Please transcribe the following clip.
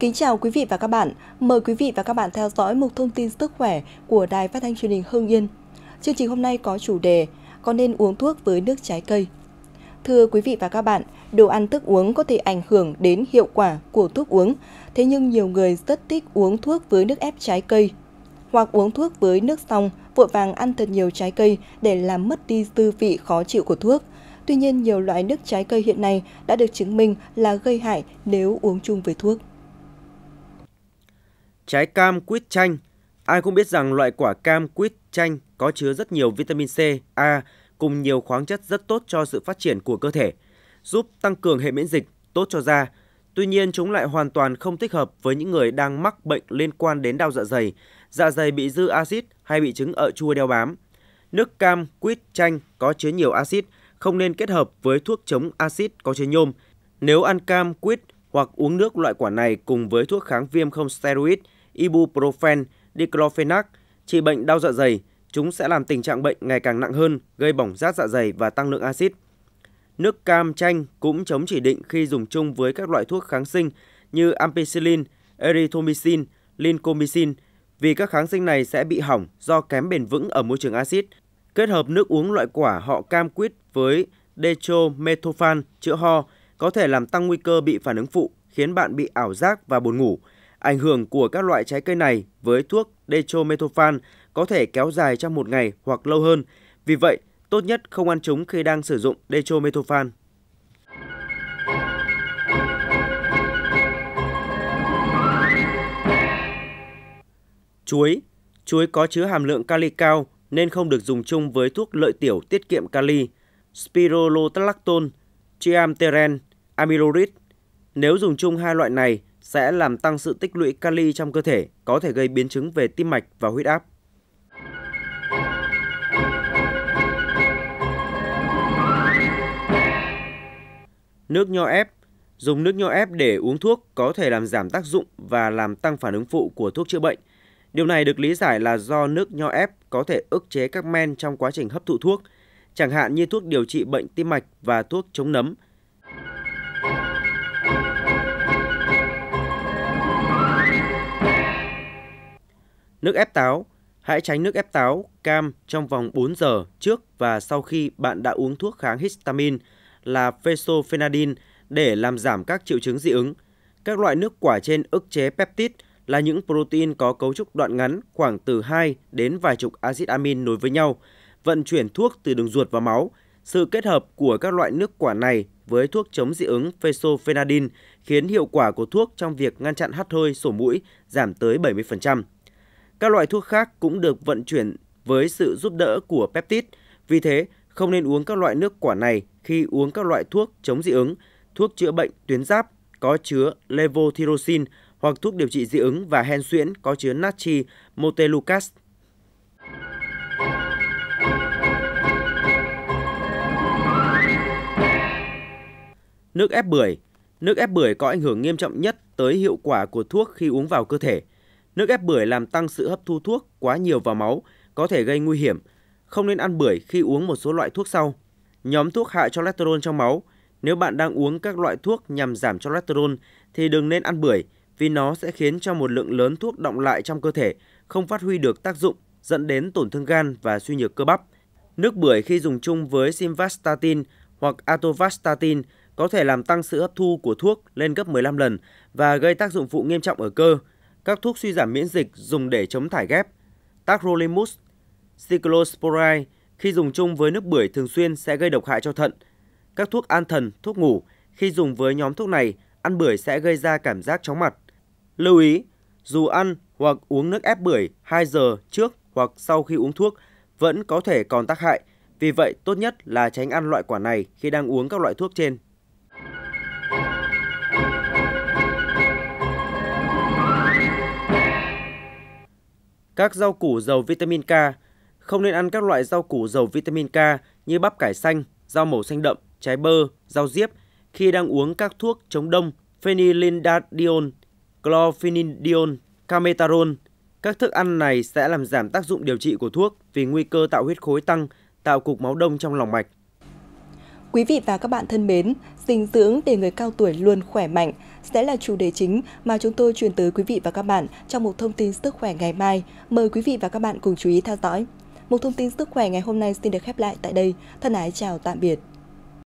Kính chào quý vị và các bạn. Mời quý vị và các bạn theo dõi một thông tin sức khỏe của Đài Phát thanh Truyền hình Hưng Yên. Chương trình hôm nay có chủ đề Có nên uống thuốc với nước trái cây? Thưa quý vị và các bạn, đồ ăn thức uống có thể ảnh hưởng đến hiệu quả của thuốc uống. Thế nhưng nhiều người rất thích uống thuốc với nước ép trái cây hoặc uống thuốc với nước xong, vội vàng ăn thật nhiều trái cây để làm mất đi dư vị khó chịu của thuốc. Tuy nhiên, nhiều loại nước trái cây hiện nay đã được chứng minh là gây hại nếu uống chung với thuốc trái cam quýt chanh. Ai cũng biết rằng loại quả cam quýt chanh có chứa rất nhiều vitamin C, A cùng nhiều khoáng chất rất tốt cho sự phát triển của cơ thể, giúp tăng cường hệ miễn dịch, tốt cho da. Tuy nhiên, chúng lại hoàn toàn không thích hợp với những người đang mắc bệnh liên quan đến đau dạ dày, dạ dày bị dư axit hay bị chứng ợ chua đeo bám. Nước cam quýt chanh có chứa nhiều axit, không nên kết hợp với thuốc chống axit có chứa nhôm. Nếu ăn cam quýt hoặc uống nước loại quả này cùng với thuốc kháng viêm không steroid ibuprofen, diclofenac trị bệnh đau dạ dày, chúng sẽ làm tình trạng bệnh ngày càng nặng hơn, gây bỏng rát dạ dày và tăng lượng axit. Nước cam chanh cũng chống chỉ định khi dùng chung với các loại thuốc kháng sinh như ampicillin, erythromycin, lincomycin vì các kháng sinh này sẽ bị hỏng do kém bền vững ở môi trường axit. Kết hợp nước uống loại quả họ cam quýt với dextromethorphan chữa ho có thể làm tăng nguy cơ bị phản ứng phụ, khiến bạn bị ảo giác và buồn ngủ, Ảnh hưởng của các loại trái cây này với thuốc dextromethorphan có thể kéo dài trong một ngày hoặc lâu hơn. Vì vậy, tốt nhất không ăn chúng khi đang sử dụng dextromethorphan. Chuối Chuối có chứa hàm lượng kali cao nên không được dùng chung với thuốc lợi tiểu tiết kiệm kali, spirololactone, triamteren, amiloride. Nếu dùng chung hai loại này sẽ làm tăng sự tích lũy kali trong cơ thể, có thể gây biến chứng về tim mạch và huyết áp. Nước nho ép Dùng nước nho ép để uống thuốc có thể làm giảm tác dụng và làm tăng phản ứng phụ của thuốc chữa bệnh. Điều này được lý giải là do nước nho ép có thể ức chế các men trong quá trình hấp thụ thuốc, chẳng hạn như thuốc điều trị bệnh tim mạch và thuốc chống nấm – Nước ép táo. Hãy tránh nước ép táo, cam trong vòng 4 giờ trước và sau khi bạn đã uống thuốc kháng histamine là phesophenadine để làm giảm các triệu chứng dị ứng. Các loại nước quả trên ức chế peptide là những protein có cấu trúc đoạn ngắn khoảng từ 2 đến vài chục axit amin nối với nhau, vận chuyển thuốc từ đường ruột vào máu. Sự kết hợp của các loại nước quả này với thuốc chống dị ứng phesophenadine khiến hiệu quả của thuốc trong việc ngăn chặn hắt hơi, sổ mũi giảm tới 70%. Các loại thuốc khác cũng được vận chuyển với sự giúp đỡ của peptide, vì thế không nên uống các loại nước quả này khi uống các loại thuốc chống dị ứng, thuốc chữa bệnh tuyến giáp có chứa levothyroxine hoặc thuốc điều trị dị ứng và hen suyễn có chứa natri montelukast. Nước ép bưởi Nước ép bưởi có ảnh hưởng nghiêm trọng nhất tới hiệu quả của thuốc khi uống vào cơ thể – Nước ép bưởi làm tăng sự hấp thu thuốc quá nhiều vào máu, có thể gây nguy hiểm. Không nên ăn bưởi khi uống một số loại thuốc sau. Nhóm thuốc hạ cholesterol trong máu. Nếu bạn đang uống các loại thuốc nhằm giảm cholesterol thì đừng nên ăn bưởi vì nó sẽ khiến cho một lượng lớn thuốc động lại trong cơ thể, không phát huy được tác dụng, dẫn đến tổn thương gan và suy nhược cơ bắp. Nước bưởi khi dùng chung với simvastatin hoặc atovastatin có thể làm tăng sự hấp thu của thuốc lên gấp 15 lần và gây tác dụng phụ nghiêm trọng ở cơ, các thuốc suy giảm miễn dịch dùng để chống thải ghép, tacrolimus, cyclosporine khi dùng chung với nước bưởi thường xuyên sẽ gây độc hại cho thận. Các thuốc an thần, thuốc ngủ khi dùng với nhóm thuốc này, ăn bưởi sẽ gây ra cảm giác chóng mặt. Lưu ý, dù ăn hoặc uống nước ép bưởi 2 giờ trước hoặc sau khi uống thuốc vẫn có thể còn tác hại, vì vậy tốt nhất là tránh ăn loại quả này khi đang uống các loại thuốc trên. Các rau củ giàu vitamin K Không nên ăn các loại rau củ giàu vitamin K như bắp cải xanh, rau màu xanh đậm, trái bơ, rau diếp khi đang uống các thuốc chống đông phenylindiol, chlorphenidiol, cametarol. Các thức ăn này sẽ làm giảm tác dụng điều trị của thuốc vì nguy cơ tạo huyết khối tăng, tạo cục máu đông trong lòng mạch. Quý vị và các bạn thân mến, dinh dưỡng để người cao tuổi luôn khỏe mạnh sẽ là chủ đề chính mà chúng tôi truyền tới quý vị và các bạn trong một thông tin sức khỏe ngày mai. Mời quý vị và các bạn cùng chú ý theo dõi. Một thông tin sức khỏe ngày hôm nay xin được khép lại tại đây. Thân ái chào tạm biệt.